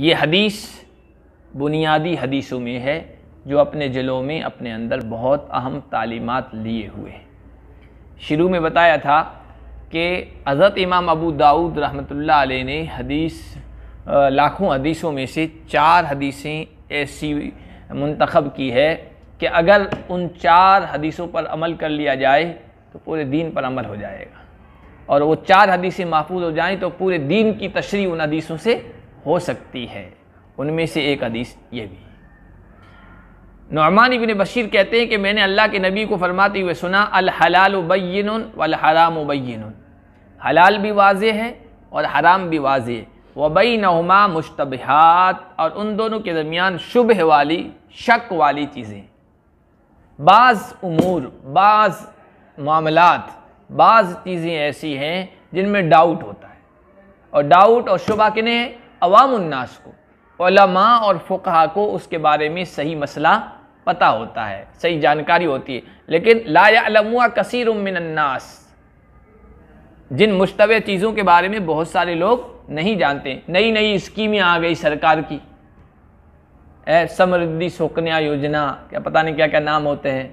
ये हदीस बुनियादी हदीसों में है जो अपने ज़िलों में अपने अंदर बहुत अहम तालीमत लिए हुए हैं शुरू में बताया था कि हज़रत इमाम अबू दाऊद रहमतुल्लाह अलैह ने हदीस लाखों हदीसों में से चार हदीसें ऐसी मंतखब की है कि अगर उन चार हदीसों पर अमल कर लिया जाए तो पूरे दीन पर अमल हो जाएगा और वो चार हदीसें महफूज हो जाएं तो पूरे दीन की तशरी उन हदीसों से हो सकती है उनमें से एक हदीस ये भी नौमान इबन बशीर कहते हैं कि मैंने अल्लाह के नबी को फरमाते हुए सुना अलहलाल बैन वलहराम बैन हलाल भी वाज है और हराम भी वाज वबई नहुमा मुश्तबहात और उन दोनों के दरमियान शुभ वाली शक वाली चीज़ें बाज़ उमूर बाज़ मामलात बाज़ चीज़ें ऐसी हैं जिनमें डाउट होता है और डाउट और शुबा किने अवामन्नास को ओलमा और फ़ुकहा को उसके बारे में सही मसला पता होता है सही जानकारी होती है लेकिन लायालमुआ कसीर उमिनन्नास जिन मुश्तव चीज़ों के बारे में बहुत सारे लोग नहीं जानते नई नई स्कीमें आ गई सरकार की समृद्धि सुकन्या योजना क्या पता नहीं क्या क्या नाम होते हैं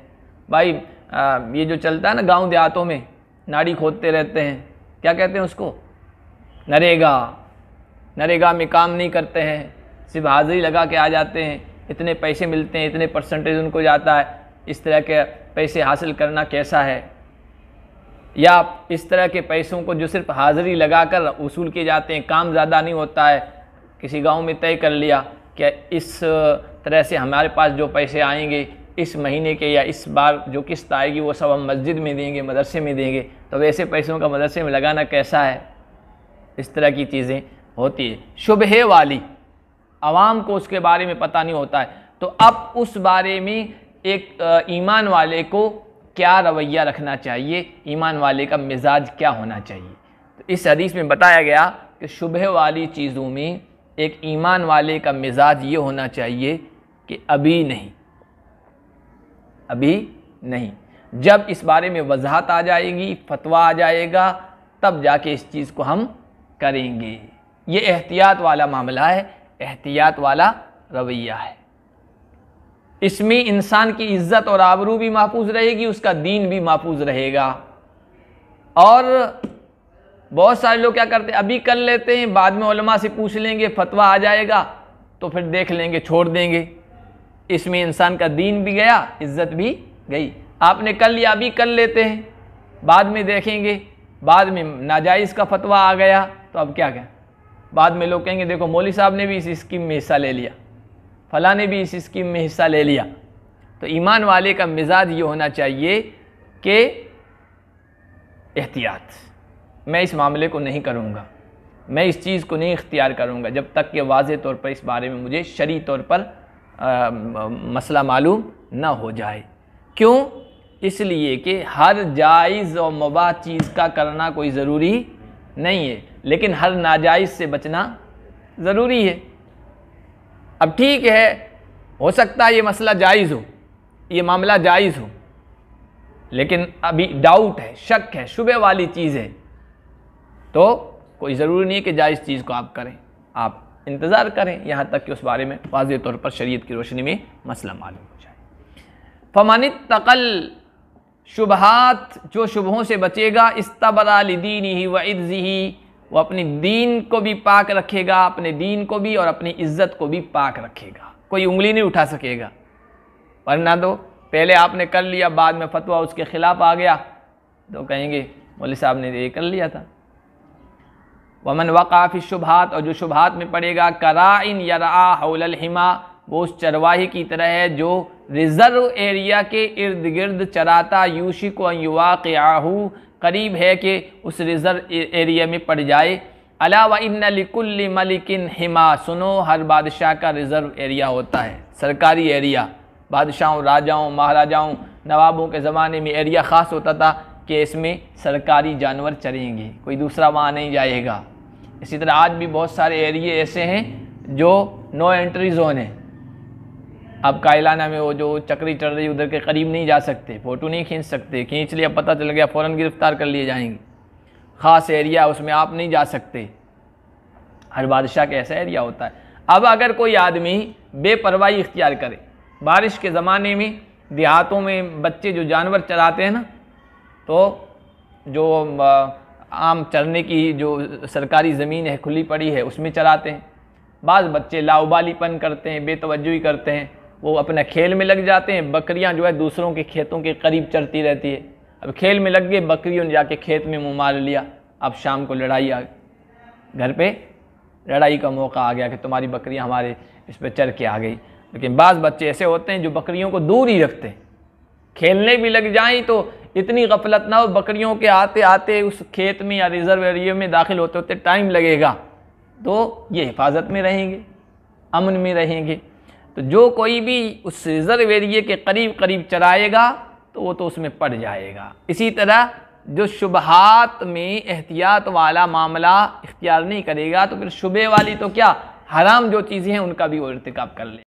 भाई आ, ये जो चलता है ना गांव देहातों में नाड़ी खोदते रहते हैं क्या कहते हैं उसको नरेगा नरेगा में काम नहीं करते हैं सिर्फ हाजिरी लगा के आ जाते हैं इतने पैसे मिलते हैं इतने परसेंटेज उनको जाता है इस तरह के पैसे हासिल करना कैसा है या इस तरह के पैसों को जो सिर्फ हाजिरी लगा कर वसूल किए जाते हैं काम ज़्यादा नहीं होता है किसी गांव में तय कर लिया कि इस तरह से हमारे पास जो पैसे आएंगे इस महीने के या इस बार जो किस्त आएगी वो सब हम मस्जिद में देंगे मदरसे में देंगे तो वैसे पैसों का मदरसे में लगाना कैसा है इस तरह की चीज़ें होती है शुबहे वाली आवाम को उसके बारे में पता नहीं होता है तो अब उस बारे में एक ईमान वाले को क्या रवैया रखना चाहिए ईमान वाले का मिजाज क्या होना चाहिए तो इस हदीस में बताया गया कि शुबह वाली चीज़ों में एक ईमान वाले का मिजाज ये होना चाहिए कि अभी नहीं अभी नहीं जब इस बारे में वजाहत आ जाएगी फतवा आ जाएगा तब जाके इस चीज़ को हम करेंगे ये एहतियात वाला मामला है एहतियात वाला रवैया है इसमें इंसान की इज्जत और आबरू भी महफूज रहेगी उसका दीन भी महफूज रहेगा और बहुत सारे लोग क्या करते हैं अभी कर लेते हैं बाद में उलमा से पूछ लेंगे फतवा आ जाएगा तो फिर देख लेंगे छोड़ देंगे इसमें इंसान का दीन भी गया इज्जत भी गई आपने कर लिया अभी कर लेते हैं बाद में देखेंगे बाद में नाजायज़ का फतवा आ गया तो अब क्या कहें बाद में लोग कहेंगे देखो मौली साहब ने भी इस स्कीम में हिस्सा ले लिया फला ने भी इस स्कीम में हिस्सा ले लिया तो ईमान वाले का मिजाज ये होना चाहिए कि एहतियात मैं इस मामले को नहीं करूँगा मैं इस चीज़ को नहीं इख्तियार करूँगा जब तक कि वाज तौर पर इस बारे में मुझे शरी तौर पर आ, मसला मालूम ना हो जाए क्यों इसलिए कि हर जायज़ और मवा चीज़ का करना कोई ज़रूरी नहीं है लेकिन हर नाजायज़ से बचना ज़रूरी है अब ठीक है हो सकता है ये मसला जायज़ हो ये मामला जायज़ हो लेकिन अभी डाउट है शक है शुबे वाली चीज़ है तो कोई ज़रूरी नहीं है कि जायज़ चीज़ को आप करें आप इंतज़ार करें यहाँ तक कि उस बारे में वाज तौर पर शरीय की रोशनी में मसला मालूम हो जाए फमानित तकल शुभहात जो शुभों से बचेगा इस्तबरा दीन ही व इज्जी वो अपने दीन को भी पाक रखेगा अपने दीन को भी और अपनी इज्जत को भी पाक रखेगा कोई उंगली नहीं उठा सकेगा वरना तो पहले आपने कर लिया बाद में फतवा उसके ख़िलाफ़ आ गया तो कहेंगे मौल साहब ने तो ये कर लिया था वमन वक़ाफ़ी शुभात और जो शुभात में पड़ेगा कराइन यरा हौलहिमा वो उस चरवाही की तरह है जो रिज़र्व एरिया के इर्द गिर्द चराता यूशी को युवा के आहू करीब है कि उस रिज़र्व एरिया में पड़ जाए अलावा इन मलिकिन हिमा सुनो हर बादशाह का रिज़र्व एरिया होता है सरकारी एरिया बादशाहों राजाओं महाराजाओं नवाबों के ज़माने में एरिया ख़ास होता था कि इसमें सरकारी जानवर चरेंगे कोई दूसरा वहाँ नहीं जाएगा इसी तरह आज भी बहुत सारे एरिए ऐसे हैं जो नो एंट्री जोन है आप कायलाना में वो जो चक्री चढ़ रही उधर के करीब नहीं जा सकते फ़ोटो नहीं खींच सकते खींच लिया पता चल गया फ़ौर गिरफ़्तार कर लिए जाएंगे ख़ास एरिया उसमें आप नहीं जा सकते हर बादशाह का ऐसा एरिया होता है अब अगर कोई आदमी बेपरवाही इख्तियार करे बारिश के ज़माने में देहातों में बच्चे जो जानवर चराते हैं ना तो जो आम चरने की जो सरकारी ज़मीन है खुली पड़ी है उसमें चराते हैं बाज़ बच्चे लाउबालीपन करते हैं बेतवजी करते हैं वो अपने खेल में लग जाते हैं बकरियां जो है दूसरों के खेतों के करीब चरती रहती है अब खेल में लग गए बकरियों ने जाके खेत में मुँह मार लिया अब शाम को लड़ाई आ घर पे लड़ाई का मौका आ गया कि तुम्हारी बकरियां हमारे इस पर चढ़ के आ गई लेकिन बाज़ बच्चे ऐसे होते हैं जो बकरियों को दूर ही रखते हैं खेलने भी लग जाएँ तो इतनी गफलत ना हो बकरियों के आते आते उस खेत में या रिज़र्व एरिए में दाखिल होते होते टाइम लगेगा तो ये हिफाजत में रहेंगे अमन में रहेंगे तो जो कोई भी उस रिज़र्व एरिए के करीब करीब चलाएगा तो वो तो उसमें पड़ जाएगा इसी तरह जो शुबहात में एहतियात वाला मामला इख्तियार नहीं करेगा तो फिर शुबे वाली तो क्या हराम जो चीज़ें हैं उनका भी वो इरतकब कर ले